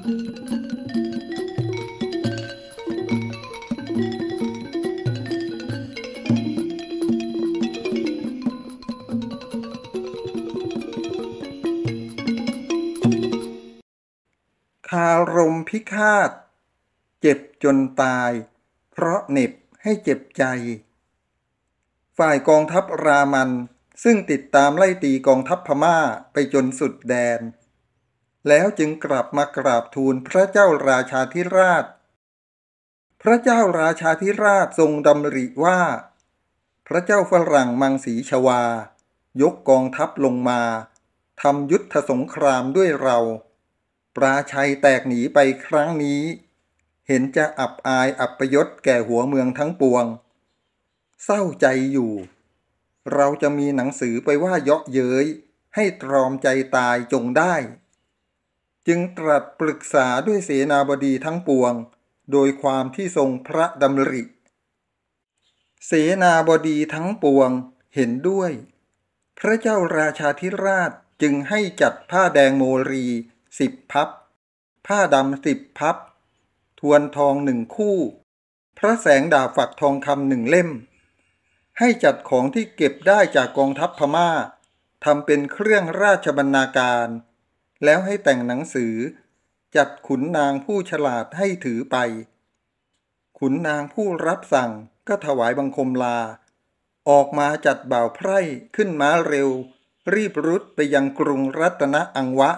คารมพิฆาต เจ็บจนตาย เพราะเน็บให้เจ็บใจ ฝ่ายกองทัพรามันซึ่งติดตามไล่ตีกองทัพพม่าไปจนสุดแดนแล้วจึงกลับมากราบทูลพระเจ้าราชาธิราช พระเจ้าราชาธิราชทรงดำริว่า พระเจ้าฝรั่งมังสีชวา ยกกองทัพลงมาทำยุทธสงครามด้วยเรา ปราชัยแตกหนีไปครั้งนี้ เห็นจะอับอายอับประยศแก่หัวเมืองทั้งปวง เศร้าใจอยู่ เราจะมีหนังสือไปว่าเยาะเย้ยให้ตรอมใจตายจงได้จึงตรัสปรึกษาด้วยเสนาบดีทั้งปวง โดยความที่ทรงพระดำริเสนาบดีทั้งปวงเห็นด้วย พระเจ้าราชาธิราชจึงให้จัดผ้าแดงโมรีสิบพับ ผ้าดำสิบพับ ทวนทองหนึ่งคู่ พระแสงดาบฝักทองคำหนึ่งเล่ม ให้จัดของที่เก็บได้จากกองทัพพมา่าทำเป็นเครื่องราชบรรณาการแล้วให้แต่งหนังสือจัดขุนนางผู้ฉลาดให้ถือไป ขุนนางผู้รับสั่งก็ถวายบังคมลา ออกมาจัดบ่าวไพร่ขึ้นม้าเร็วรีบรุดไปยังกรุงรัตนอังวะ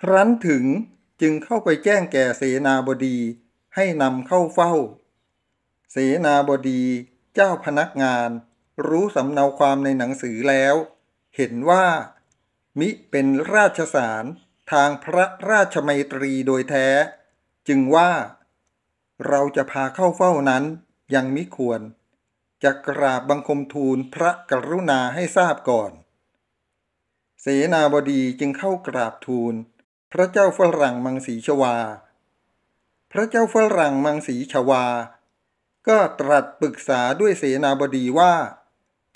ครั้นถึงจึงเข้าไปแจ้งแก่เสนาบดีให้นำเข้าเฝ้า เสนาบดี เจ้าพนักงาน รู้สำเนาความในหนังสือแล้ว เห็นว่ามิเป็นราชสารทางพระราชมัยตรีโดยแท้ จึงว่า เราจะพาเข้าเฝ้านั้นยังมิควรจะกราบบังคมทูลพระกรุณาให้ทราบก่อน เสนาบดีจึงเข้ากราบทูล พระเจ้าฝรั่งมังสีชวา พระเจ้าฝรั่งมังสีชวา ก็ตรัสปรึกษาด้วยเสนาบดีว่า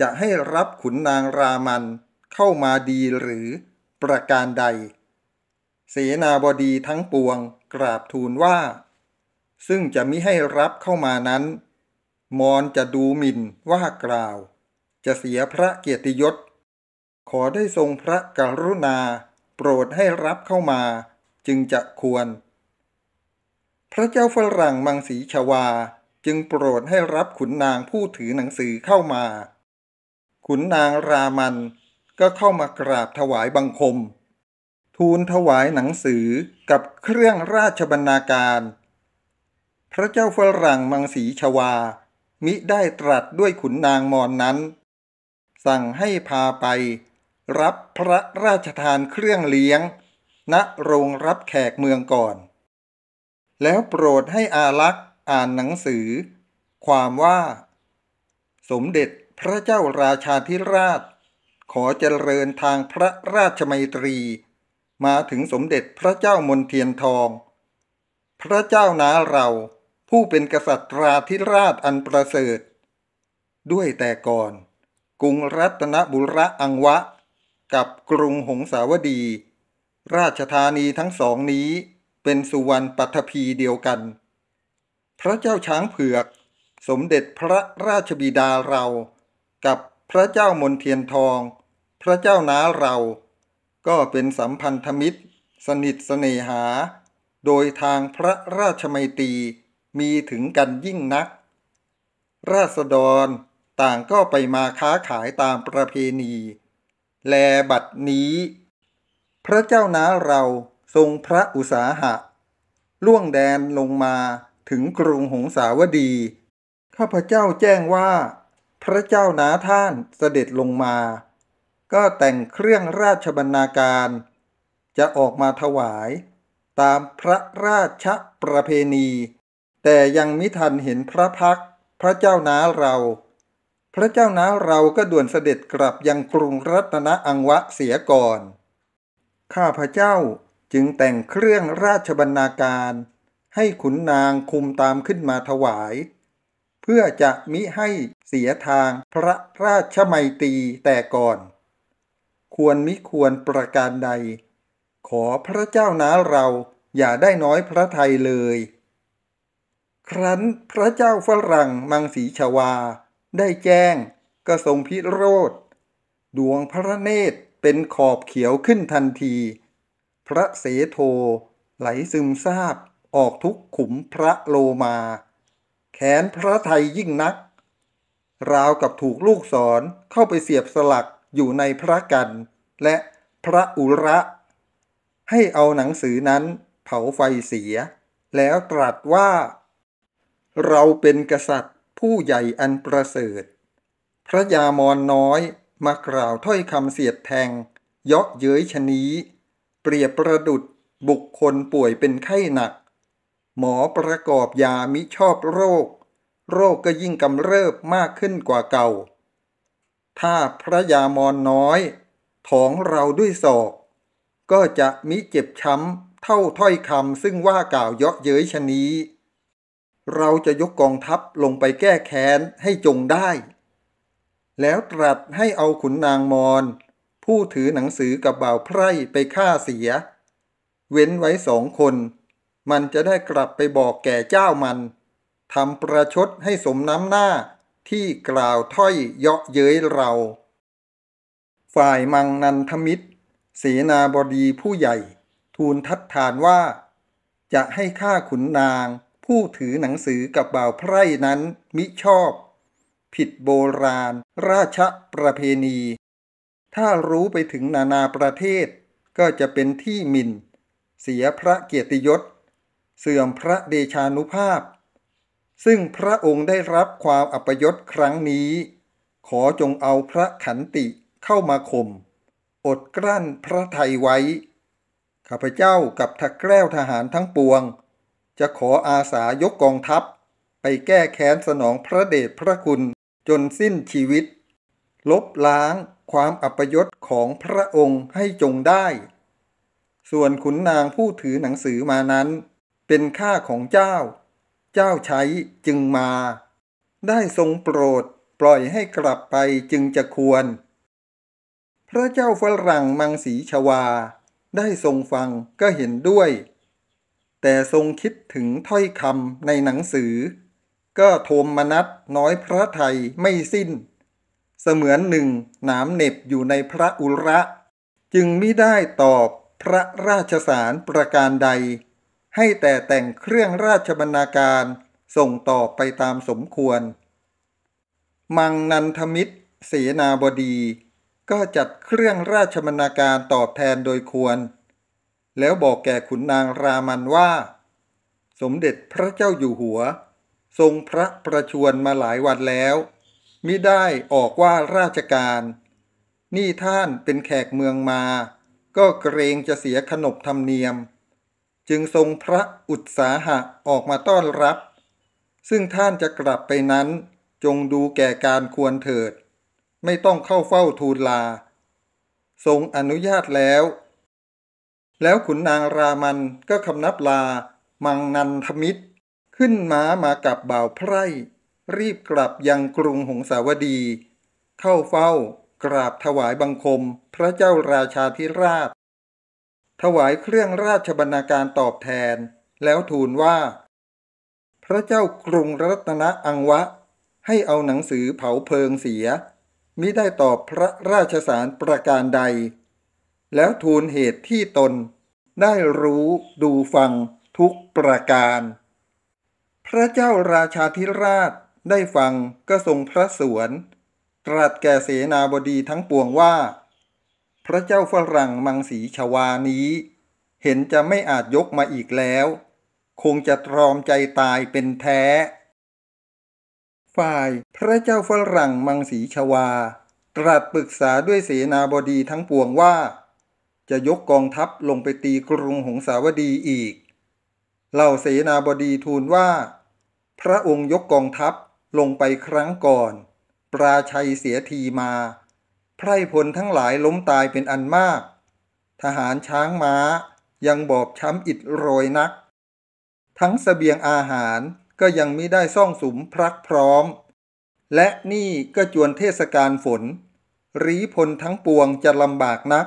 จะให้รับขุนนางรามันเข้ามาดีหรือประการใด เสนาบดีทั้งปวงกราบทูลว่า ซึ่งจะมิให้รับเข้ามานั้น มอนจะดูหมิ่นว่ากล่าว จะเสียพระเกียรติยศขอได้ทรงพระกรุณา โปรดให้รับเข้ามา จึงจะควร พระเจ้าฝรั่งมังสีชวาจึงโปรดให้รับขุนนางผู้ถือหนังสือเข้ามา ขุนนางรามันก็เข้ามากราบถวายบังคม ทูลถวายหนังสือกับเครื่องราชบรรณาการ พระเจ้าฝรั่งมังสีชวา มิได้ตรัสด้วยขุนนางมอนนั้น สั่งให้พาไป รับพระราชทานเครื่องเลี้ยง ณโรงรับแขกเมืองก่อน แล้วโปรดให้อาลักษ์อ่านหนังสือ ความว่า สมเด็จพระเจ้าราชาธิราชขอเจริญทางพระราชมัยตรี มาถึงสมเด็จพระเจ้า มนเทียนทอง พระเจ้านาเราผู้เป็นกษัตริย์ธิราชอันประเสริฐ ด้วยแต่ ก่อน กรุงรัตนบุรอังวะ กับกรุงหงสาวดี ราชธานีทั้งสองนี้เป็นสุวรรณปัทภีเดียวกัน พระเจ้าช้างเผือก สมเด็จพระราชบิดาเรากับพระเจ้ามนเทียนทอง พระเจ้านาเรา ก็เป็นสัมพันธมิตร สนิทสเสน่หา โดยทางพระราชมัยตีมีถึงกันยิ่งนัก ราษฎรต่างก็ไปมาค้าขายตามประเพณี แลบัดนี้ พระเจ้านาเราทรงพระอุสาหะ ล่วงแดนลงมาถึงกรุงหงสาวดี ข้าพเจ้าแจ้งว่าพระเจ้านาท่านเสด็จลงมา ก็แต่งเครื่องราชบรรณาการ จะออกมาถวายตามพระราชประเพณี แต่ยังมิทันเห็นพระพักพระเจ้านาเรา พระเจ้านาเราก็ด่วนเสด็จกลับยังกรุงรัตนอังวะเสียก่อนข้าพระเจ้าจึงแต่งเครื่องราชบรรณาการ ให้ขุนนางคุมตามขึ้นมาถวายเพื่อจะมิให้เสียทางพระ ราชมัยตีแต่ก่อน ควรมิควรประการใด ขอพระเจ้านาเราอย่าได้น้อยพระไทยเลย ครั้นพระเจ้าฝรั่งมังสีชวาได้แจ้งก็ทรงพิโรธ ดวงพระเนตรเป็นขอบเขียวขึ้นทันที พระเสโทไหลซึมซาบออกทุกขุมพระโลมาแขนพระไทยยิ่งนัก ราวกับถูกลูกศรเข้าไปเสียบสลักอยู่ในพระกันและพระอุระ ให้เอาหนังสือนั้นเผาไฟเสียแล้วตรัสว่า เราเป็นกษัตริย์ผู้ใหญ่อันประเสริฐ พระยามอนน้อยมากล่าวถ้อยคำเสียดแทงเยาะเย้ยชนี้ เปรียบประดุดบุคคลป่วยเป็นไข้หนักหมอประกอบยามิชอบโรค โรคก็ยิ่งกำเริบมากขึ้นกว่าเก่า ถ้าพระยามอนน้อย ถองเราด้วยศอก ก็จะมิเจ็บช้ำเท่าถ้อยคำซึ่งว่ากล่าวเยาะเย้ยชนีเราจะยกกองทัพลงไปแก้แค้นให้จงได้ แล้วตรัสให้เอาขุนนางมอนผู้ถือหนังสือกับบ่าวไพร่ไปฆ่าเสีย เว้นไว้สองคนมันจะได้กลับไปบอกแก่เจ้ามันทำประชดให้สมน้ำหน้าที่กล่าวถ้อยเยาะเย้ยเรา ฝ่ายมังนันทมิตร เสนาบดีผู้ใหญ่ ทูลทัดทานว่า จะให้ข้าขุนนาง ผู้ถือหนังสือกับบ่าวไพร่นั้นมิชอบ ผิดโบราณ ราชประเพณี ถ้ารู้ไปถึงนานาประเทศ ก็จะเป็นที่มินเสียพระเกียรติยศเสื่อมพระเดชานุภาพ ซึ่งพระองค์ได้รับความอัปยศครั้งนี้ ขอจงเอาพระขันติเข้ามาข่มอดกลั้นพระไทยไว้ ข้าพเจ้ากับทักแก้วทหารทั้งปวง จะขออาสายก กองทัพไปแก้แค้นสนองพระเดชพระคุณจนสิ้นชีวิต ลบล้างความอัปยศของพระองค์ให้จงได้ ส่วนขุนนางผู้ถือหนังสือมานั้นเป็นข้าของเจ้า เจ้าใช้จึงมา ได้ทรงโปรดปล่อยให้กลับไปจึงจะควร พระเจ้าฝรั่งมังสีชวา ได้ทรงฟังก็เห็นด้วย แต่ทรงคิดถึงถ้อยคำในหนังสือ ก็โทมมนัสน้อยพระไทยไม่สิ้น เสมือนหนึ่งหนามเน็บอยู่ในพระอุระ จึงไม่ได้ตอบพระราชสารประการใดให้แต่แต่งเครื่องราชบรรณาการส่งต่อไปตามสมควร มังนันทมิตร เสนาบดี ก็จัดเครื่องราชบรรณาการตอบแทนโดยควร แล้วบอกแก่ขุนนางรามันว่า สมเด็จพระเจ้าอยู่หัว ทรงพระประชวรมาหลายวันแล้วมิได้ออกว่าราชการ นี่ท่านเป็นแขกเมืองมา ก็เกรงจะเสียขนบธรรมเนียมจึงทรงพระอุตสาหะออกมาต้อนรับ ซึ่งท่านจะกลับไปนั้น จงดูแก่การควรเถิด ไม่ต้องเข้าเฝ้าทูลลา ทรงอนุญาตแล้ว แล้วขุนนางรามันก็คำนับลา มังนันทมิตร ขึ้นม้ามากับบ่าวไพร่ รีบกลับยังกรุงหงสาวดี เข้าเฝ้ากราบถวายบังคมพระเจ้าราชาธิราชถวายเครื่องราชบรรณาการตอบแทน แล้วทูลว่า พระเจ้ากรุงรัตนอังวะ ให้เอาหนังสือเผาเพลิงเสีย มิได้ตอบพระราชสารประการใด แล้วทูลเหตุที่ตน ได้รู้ดูฟังทุกประการ พระเจ้าราชาธิราชได้ฟังก็ทรงพระสวนตรัสแก่เสนาบดีทั้งปวงว่าพระเจ้าฝรั่งมังสีชวานี้ เห็นจะไม่อาจยกมาอีกแล้ว คงจะตรอมใจตายเป็นแท้ ฝ่ายพระเจ้าฝรั่งมังสีชวาตรัสปรึกษาด้วยเสนาบดีทั้งปวงว่า จะยกกองทัพลงไปตีกรุงหงสาวดีอีกเหล่าเสนาบดีทูลว่า พระองค์ยกกองทัพลงไปครั้งก่อน ปราชัยเสียทีมาไพรพลทั้งหลายล้มตายเป็นอันมาก ทหารช้างม้ายังบอบช้ำอิดโรยนัก ทั้งสเสบียงอาหารก็ยังไม่ได้ซ่องสุมพรักพร้อม และนี่ก็จวนเทศกาลฝน รีพลทั้งปวงจะลำบากนัก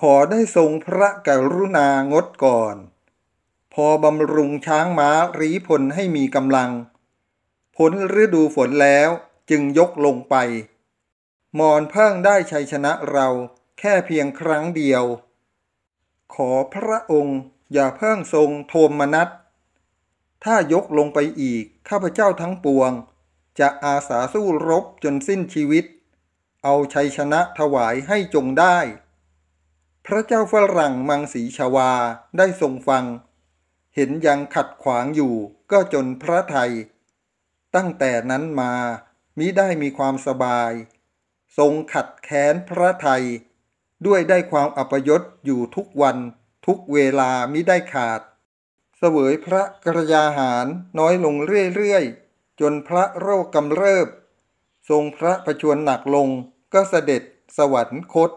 ขอได้ทรงพระกรุณางดก่อน พอบำรุงช้างม้ารีพลให้มีกำลัง พ้นฤดูฝนแล้วจึงยกลงไปมอนเพิ่งได้ชัยชนะเราแค่เพียงครั้งเดียว ขอพระองค์อย่าเพิ่งทรงโทมมนัสถ้ายกลงไปอีก ข้าพเจ้าทั้งปวง จะอาสาสู้รบจนสิ้นชีวิต เอาชัยชนะถวายให้จงได้ พระเจ้าฝรั่งมังสีชาวาได้ทรงฟัง เห็นยังขัดขวางอยู่ก็จนพระไทย ตั้งแต่นั้นมามิได้มีความสบายทรงขัดแค้นพระไทย ด้วยได้ความอัปยศอยู่ทุกวันทุกเวลามิได้ขาด เสวยพระกระยาหารน้อยลงเรื่อยๆ จนพระโรคกำเริบ ทรงพระประชวนหนักลงก็เสด็จสวรรคต